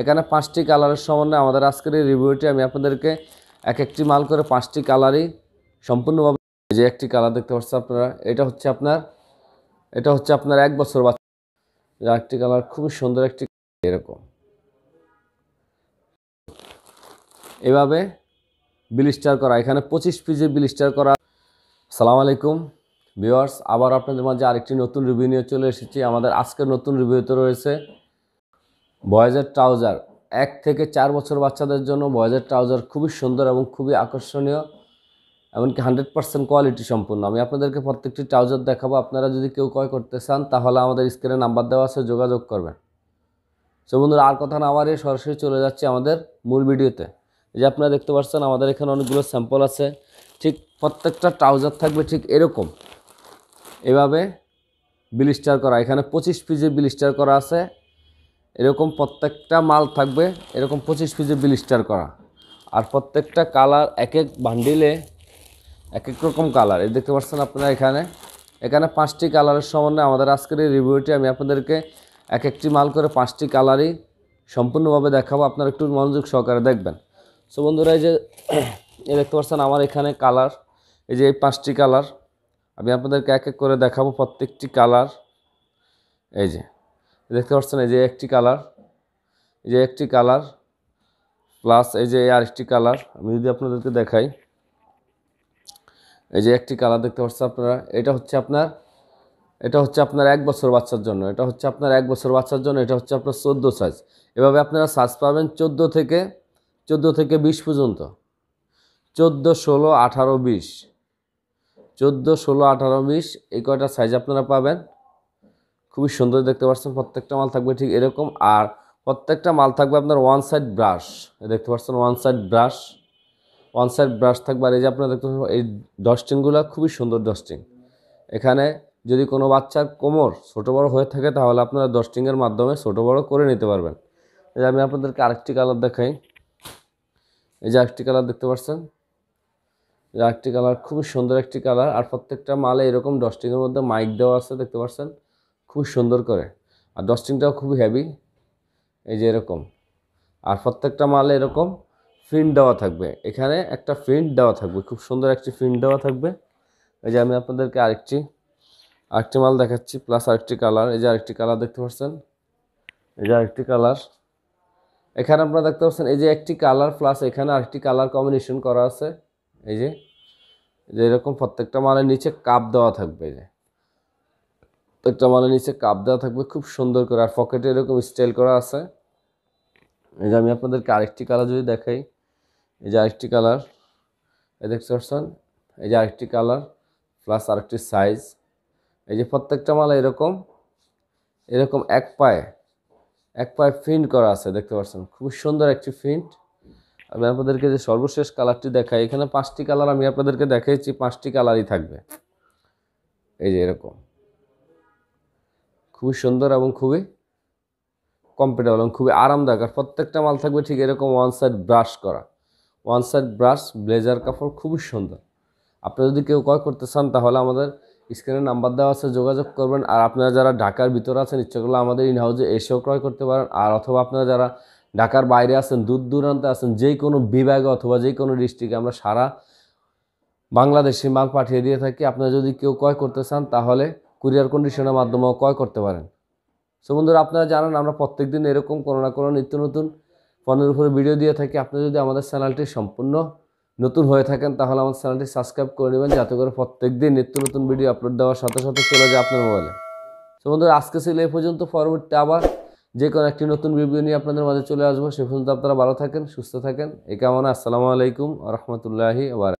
এখানে পাঁচটি কালারের সমন্বয়ে আমাদের আজকের এই রিভিউটি আমি আপনাদেরকে এক একটি মাল করে পাঁচটি কালারই সম্পূর্ণভাবে যে একটি কালার দেখতে পাচ্ছেন আপনারা এটা হচ্ছে আপনার এটা হচ্ছে আপনার এক বছর বাচ্চা একটি কালার খুবই সুন্দর একটি এরকম এভাবে বিলিস্টার করা এখানে পঁচিশ পিজে বিলিস্টার করা সালাম আলাইকুম ভিওয়ার্স আবার আপনাদের মাঝে আরেকটি নতুন রিভিউ নিয়ে চলে এসেছি আমাদের আজকের নতুন রিভিউতে রয়েছে বয়েজের ট্রাউজার এক থেকে চার বছর বাচ্চাদের জন্য বয়েজের ট্রাউজার খুবই সুন্দর এবং খুবই আকর্ষণীয় এমনকি হান্ড্রেড পার্সেন্ট কোয়ালিটি সম্পূর্ণ আমি আপনাদেরকে প্রত্যেকটি ট্রাউজার দেখাবো আপনারা যদি কেউ ক্রয় করতে চান তাহলে আমাদের স্ক্রিনে নাম্বার দেওয়া আছে যোগাযোগ করবেন সো বন্ধুরা আর কথা না বাড়িয়ে সরাসরি চলে যাচ্ছে আমাদের মূল ভিডিওতে যে আপনারা দেখতে পাচ্ছেন আমাদের এখানে অনেকগুলো স্যাম্পল আছে ঠিক প্রত্যেকটা ট্রাউজার থাকবে ঠিক এরকম এভাবে বিলিস্টার করা এখানে পঁচিশ পিজে বিলিস্টার করা আছে এরকম প্রত্যেকটা মাল থাকবে এরকম পঁচিশ পিসে ব্লিস্টার করা আর প্রত্যেকটা কালার এক এক বান্ডিলে এক এক রকম কালার এই দেখতে পাচ্ছেন আপনারা এখানে এখানে পাঁচটি কালারের সমন্বয়ে আমাদের আজকের এই রিভিউটি আমি আপনাদেরকে এক একটি মাল করে পাঁচটি কালারই সম্পূর্ণভাবে দেখাবো আপনারা একটু মনোযোগ সহকারে দেখবেন সো বন্ধুরা এই যে এই দেখতে পাচ্ছেন আমার এখানে কালার এই যে এই পাঁচটি কালার আমি আপনাদেরকে এক এক করে দেখাবো প্রত্যেকটি কালার এই যে দেখতে পাচ্ছেন এই যে একটি কালার এই যে একটি কালার প্লাস এই যে আরেকটি কালার আমি যদি আপনাদেরকে দেখাই এই যে একটি কালার দেখতে পাচ্ছেন আপনারা এটা হচ্ছে আপনার এটা হচ্ছে আপনার এক বছর বাচ্চার জন্য এটা হচ্ছে আপনার এক বছর বাচ্চার জন্য এটা হচ্ছে আপনার চোদ্দো সাইজ এভাবে আপনারা সাইজ পাবেন চোদ্দো থেকে চোদ্দো থেকে বিশ পর্যন্ত চোদ্দো ষোলো আঠারো বিশ চোদ্দো ষোলো আঠারো বিশ এই কয়টা সাইজ আপনারা পাবেন খুবই সুন্দর দেখতে পাচ্ছেন প্রত্যেকটা মাল থাকবে ঠিক এরকম আর প্রত্যেকটা মাল থাকবে আপনার ওয়ান সাইড ব্রাশ দেখতে পাচ্ছেন one side brush one side brush থাকবে আর এই যে আপনারা দেখতে পাচ্ছেন এই ডাস্টিংগুলো খুবই সুন্দর ডাস্টিং এখানে যদি কোনো বাচ্চার কোমর ছোটো বড় হয়ে থাকে তাহলে আপনারা ডাস্টিংয়ের মাধ্যমে ছোটো বড় করে নিতে পারবেন এই যে আমি আপনাদেরকে আরেকটি কালার দেখাই এই যে আরেকটি কালার দেখতে পাচ্ছেন এই আরেকটি কালার খুবই সুন্দর একটি কালার আর প্রত্যেকটা মালে এরকম ডাস্টিংয়ের মধ্যে মাইক দেওয়া আছে দেখতে পাচ্ছেন খুব সুন্দর করে আর ডাস্টিংটাও খুব হেভি এই যে এরকম আর প্রত্যেকটা মালে এরকম প্রিন্ট দেওয়া থাকবে এখানে একটা প্রিন্ট দেওয়া থাকবে খুব সুন্দর একটি প্রিন্ট দেওয়া থাকবে এই যে আমি আপনাদেরকে আরেকটি আরেকটি মাল দেখাচ্ছি প্লাস আরেকটি কালার এই যে আরেকটি কালার দেখতে পাচ্ছেন এই যে আরেকটি কালার এখানে আপনারা দেখতে পাচ্ছেন এই যে একটি কালার প্লাস এখানে আরেকটি কালার কম্বিনেশন করা আছে এই যে এরকম প্রত্যেকটা মালের নিচে কাপ দেওয়া থাকবে এই যে প্রত্যেকটা মালের নিচে কাপ দেওয়া থাকবে খুব সুন্দর করে আর পকেটে এরকম স্টাইল করা আছে এই যে আমি আপনাদেরকে আরেকটি কালার যদি দেখাই এই যে আরেকটি কালার এই দেখতে পাচ্ছেন এই যে আরেকটি কালার প্লাস আরেকটি সাইজ এই যে প্রত্যেকটা মালা এরকম এরকম এক পায়ে এক পায়ে প্রিন্ট করা আছে দেখতে পাচ্ছেন খুব সুন্দর একটি প্রিন্ট আমি আপনাদেরকে যে সর্বশেষ কালারটি দেখাই এখানে পাঁচটি কালার আমি আপনাদেরকে দেখাইছি পাঁচটি কালারই থাকবে এই যে এরকম খুবই সুন্দর এবং খুবই কম্পিটেবল এবং খুবই আরামদায়ক আর প্রত্যেকটা মাল থাকবে ঠিক এরকম ওয়ান সাইড ব্রাশ করা ওয়ান সাইড ব্রাশ ব্লেজার কাপড় খুবই সুন্দর আপনি যদি কেউ ক্রয় করতে চান তাহলে আমাদের স্ক্রিনে নাম্বার দেওয়া আছে যোগাযোগ করবেন আর আপনারা যারা ঢাকার ভিতরে আছেন ইচ্ছা করলে আমাদের ইন হাউসে এসেও ক্রয় করতে পারেন আর অথবা আপনারা যারা ঢাকার বাইরে আছেন দূর দূরান্তে আছেন যে কোনো বিভাগে অথবা যে কোনো ডিস্ট্রিক্টে আমরা সারা বাংলাদেশি মাল পাঠিয়ে দিয়ে থাকি আপনারা যদি কেউ ক্রয় করতে চান তাহলে কুরিয়ার কন্ডিশনের মাধ্যমেও ক্রয় করতে পারেন সো বন্ধুরা আপনারা জানেন আমরা প্রত্যেক দিন এরকম কোনো না কোনো নিত্য নতুন পণ্যের উপরে ভিডিও দিয়ে থাকি আপনি যদি আমাদের চ্যানেলটি সম্পূর্ণ নতুন হয়ে থাকেন তাহলে আমার চ্যানেলটি সাবস্ক্রাইব করে নেবেন যাতে করে প্রত্যেক দিন নিত্য নতুন ভিডিও আপলোড দেওয়ার সাথে সাথে চলে যায় আপনার মোবাইলে সো বন্ধুরা আজকে ছিল এই পর্যন্ত পরবর্তী আবার যে কোনো একটি নতুন ভিডিও নিয়ে আপনাদের মাঝে চলে আসবো সে পর্যন্ত আপনারা ভালো থাকেন সুস্থ থাকেন এই কামনা আসসালামু আলাইকুম রহমতুল্লাহি আবার